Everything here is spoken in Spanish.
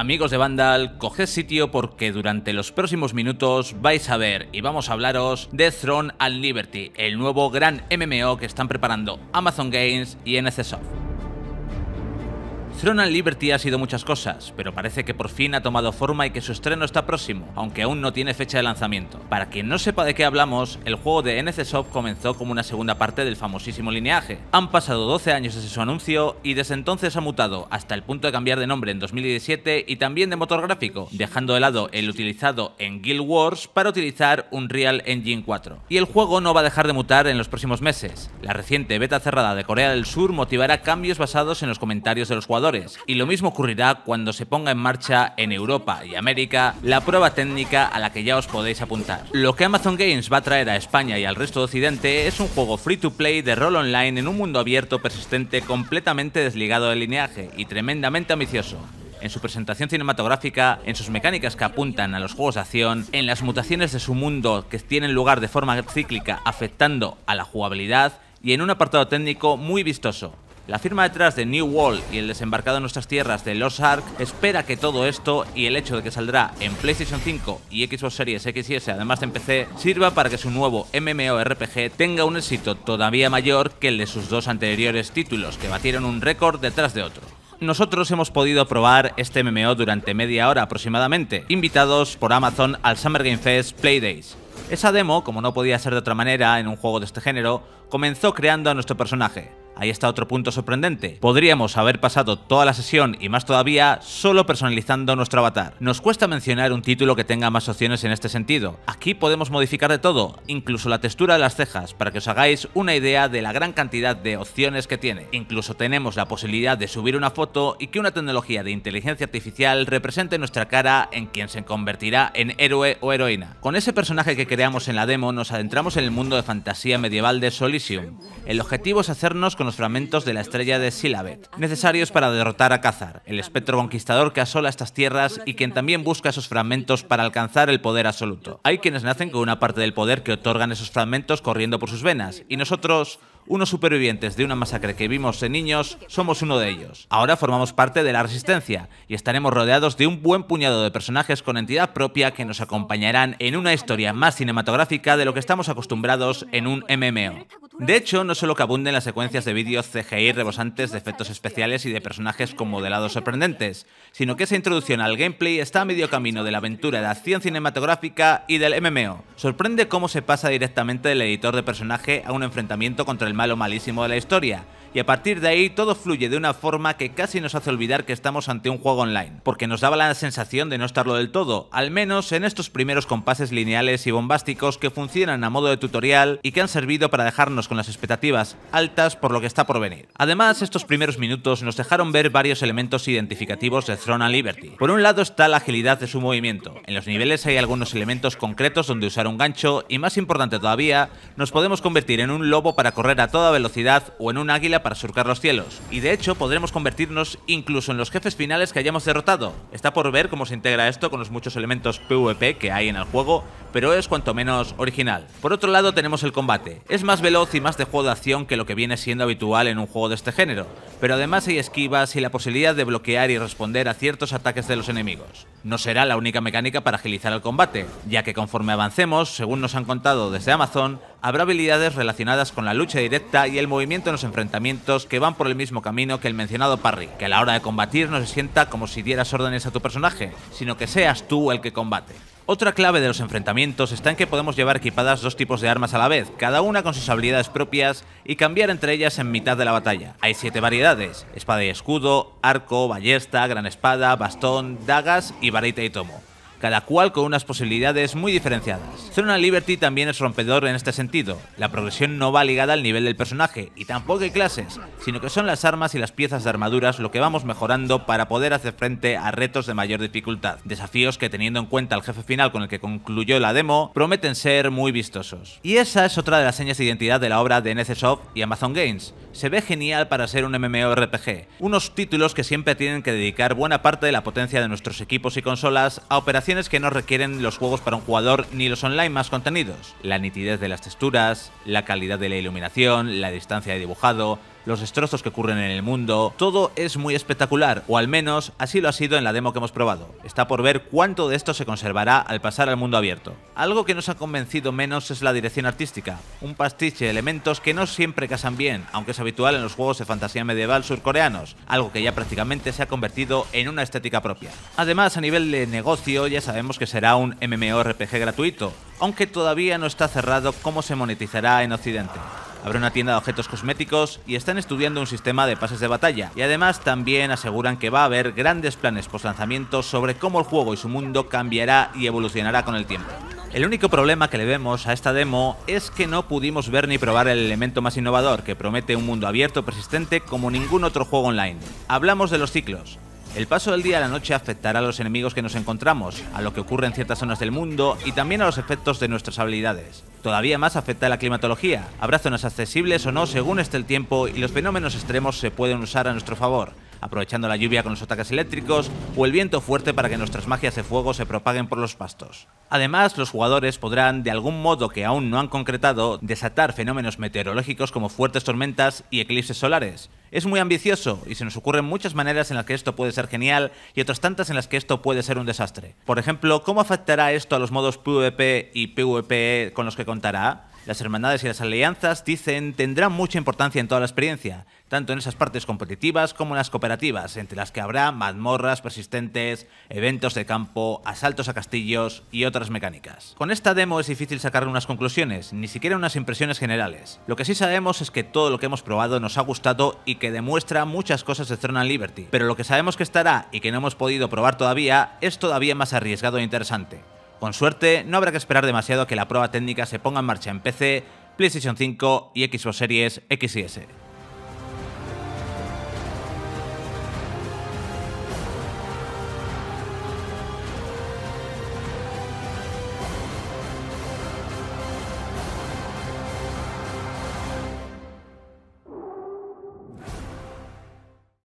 Amigos de Vandal, coged sitio porque durante los próximos minutos vais a ver y vamos a hablaros de Throne and Liberty, el nuevo gran MMO que están preparando Amazon Games y NCSoft. Throne and Liberty ha sido muchas cosas, pero parece que por fin ha tomado forma y que su estreno está próximo, aunque aún no tiene fecha de lanzamiento. Para quien no sepa de qué hablamos, el juego de NCSoft comenzó como una segunda parte del famosísimo lineaje. Han pasado 12 años desde su anuncio y desde entonces ha mutado hasta el punto de cambiar de nombre en 2017 y también de motor gráfico, dejando de lado el utilizado en Guild Wars para utilizar un real Engine 4. Y el juego no va a dejar de mutar en los próximos meses. La reciente beta cerrada de Corea del Sur motivará cambios basados en los comentarios de los jugadores y lo mismo ocurrirá cuando se ponga en marcha en Europa y América la prueba técnica a la que ya os podéis apuntar. Lo que Amazon Games va a traer a España y al resto de Occidente es un juego free to play de rol online en un mundo abierto persistente completamente desligado del lineaje y tremendamente ambicioso en su presentación cinematográfica, en sus mecánicas que apuntan a los juegos de acción, en las mutaciones de su mundo que tienen lugar de forma cíclica afectando a la jugabilidad y en un apartado técnico muy vistoso, la firma detrás de New Wall y el desembarcado en nuestras tierras de Lost Ark espera que todo esto y el hecho de que saldrá en PlayStation 5 y Xbox Series X y S además de en PC sirva para que su nuevo MMORPG tenga un éxito todavía mayor que el de sus dos anteriores títulos que batieron un récord detrás de otro nosotros hemos podido probar este MMO durante media hora aproximadamente, invitados por Amazon al Summer Game Fest Playdays. Esa demo, como no podía ser de otra manera en un juego de este género, comenzó creando a nuestro personaje. Ahí está otro punto sorprendente. Podríamos haber pasado toda la sesión y más todavía solo personalizando nuestro avatar. Nos cuesta mencionar un título que tenga más opciones en este sentido. Aquí podemos modificar de todo, incluso la textura de las cejas, para que os hagáis una idea de la gran cantidad de opciones que tiene. Incluso tenemos la posibilidad de subir una foto y que una tecnología de inteligencia artificial represente nuestra cara en quien se convertirá en héroe o heroína. Con ese personaje que creamos en la demo nos adentramos en el mundo de fantasía medieval de Solisium. El objetivo es hacernos con fragmentos de la estrella de Silabet, necesarios para derrotar a Cazar, el espectro conquistador que asola estas tierras y quien también busca esos fragmentos para alcanzar el poder absoluto. Hay quienes nacen con una parte del poder que otorgan esos fragmentos corriendo por sus venas, y nosotros unos supervivientes de una masacre que vimos en niños, somos uno de ellos. Ahora formamos parte de la Resistencia y estaremos rodeados de un buen puñado de personajes con entidad propia que nos acompañarán en una historia más cinematográfica de lo que estamos acostumbrados en un MMO. De hecho, no solo que abunden las secuencias de vídeos CGI rebosantes de efectos especiales y de personajes con modelados sorprendentes, sino que esa introducción al gameplay está a medio camino de la aventura de acción cinematográfica y del MMO. Sorprende cómo se pasa directamente del editor de personaje a un enfrentamiento contra el malo malísimo de la historia, y a partir de ahí todo fluye de una forma que casi nos hace olvidar que estamos ante un juego online, porque nos daba la sensación de no estarlo del todo, al menos en estos primeros compases lineales y bombásticos que funcionan a modo de tutorial y que han servido para dejarnos con las expectativas altas por lo que está por venir. Además, estos primeros minutos nos dejaron ver varios elementos identificativos de Throne and Liberty. Por un lado está la agilidad de su movimiento. En los niveles hay algunos elementos concretos donde usar un gancho y más importante todavía, nos podemos convertir en un lobo para correr a toda velocidad o en un águila para surcar los cielos, y de hecho podremos convertirnos incluso en los jefes finales que hayamos derrotado. Está por ver cómo se integra esto con los muchos elementos PvP que hay en el juego, pero es cuanto menos original. Por otro lado tenemos el combate, es más veloz y más de juego de acción que lo que viene siendo habitual en un juego de este género, pero además hay esquivas y la posibilidad de bloquear y responder a ciertos ataques de los enemigos. No será la única mecánica para agilizar el combate, ya que conforme avancemos, según nos han contado desde Amazon, habrá habilidades relacionadas con la lucha directa y el movimiento en los enfrentamientos que van por el mismo camino que el mencionado parry, que a la hora de combatir no se sienta como si dieras órdenes a tu personaje, sino que seas tú el que combate. Otra clave de los enfrentamientos está en que podemos llevar equipadas dos tipos de armas a la vez, cada una con sus habilidades propias y cambiar entre ellas en mitad de la batalla. Hay siete variedades, espada y escudo, arco, ballesta, gran espada, bastón, dagas y varita y tomo cada cual con unas posibilidades muy diferenciadas. Zona Liberty también es rompedor en este sentido. La progresión no va ligada al nivel del personaje, y tampoco hay clases, sino que son las armas y las piezas de armaduras lo que vamos mejorando para poder hacer frente a retos de mayor dificultad. Desafíos que teniendo en cuenta el jefe final con el que concluyó la demo, prometen ser muy vistosos. Y esa es otra de las señas de identidad de la obra de NCSoft y Amazon Games. Se ve genial para ser un MMORPG, unos títulos que siempre tienen que dedicar buena parte de la potencia de nuestros equipos y consolas a operaciones que no requieren los juegos para un jugador ni los online más contenidos. La nitidez de las texturas, la calidad de la iluminación, la distancia de dibujado, los destrozos que ocurren en el mundo, todo es muy espectacular, o al menos así lo ha sido en la demo que hemos probado. Está por ver cuánto de esto se conservará al pasar al mundo abierto. Algo que nos ha convencido menos es la dirección artística, un pastiche de elementos que no siempre casan bien, aunque es habitual en los juegos de fantasía medieval surcoreanos, algo que ya prácticamente se ha convertido en una estética propia. Además, a nivel de negocio ya sabemos que será un MMORPG gratuito, aunque todavía no está cerrado cómo se monetizará en Occidente. Habrá una tienda de objetos cosméticos y están estudiando un sistema de pases de batalla. Y además también aseguran que va a haber grandes planes post lanzamiento sobre cómo el juego y su mundo cambiará y evolucionará con el tiempo. El único problema que le vemos a esta demo es que no pudimos ver ni probar el elemento más innovador que promete un mundo abierto persistente como ningún otro juego online. Hablamos de los ciclos. El paso del día a la noche afectará a los enemigos que nos encontramos, a lo que ocurre en ciertas zonas del mundo y también a los efectos de nuestras habilidades. Todavía más afecta la climatología. Habrá zonas accesibles o no según esté el tiempo y los fenómenos extremos se pueden usar a nuestro favor aprovechando la lluvia con los ataques eléctricos o el viento fuerte para que nuestras magias de fuego se propaguen por los pastos. Además, los jugadores podrán, de algún modo que aún no han concretado, desatar fenómenos meteorológicos como fuertes tormentas y eclipses solares. Es muy ambicioso y se nos ocurren muchas maneras en las que esto puede ser genial y otras tantas en las que esto puede ser un desastre. Por ejemplo, ¿cómo afectará esto a los modos PvP y PvPe con los que contará? Las hermandades y las alianzas, dicen, tendrán mucha importancia en toda la experiencia, tanto en esas partes competitivas como en las cooperativas, entre las que habrá mazmorras persistentes, eventos de campo, asaltos a castillos y otras mecánicas. Con esta demo es difícil sacar unas conclusiones, ni siquiera unas impresiones generales. Lo que sí sabemos es que todo lo que hemos probado nos ha gustado y que demuestra muchas cosas de Throne and Liberty, pero lo que sabemos que estará y que no hemos podido probar todavía es todavía más arriesgado e interesante. Con suerte, no habrá que esperar demasiado que la prueba técnica se ponga en marcha en PC, PlayStation 5 y Xbox Series X y S.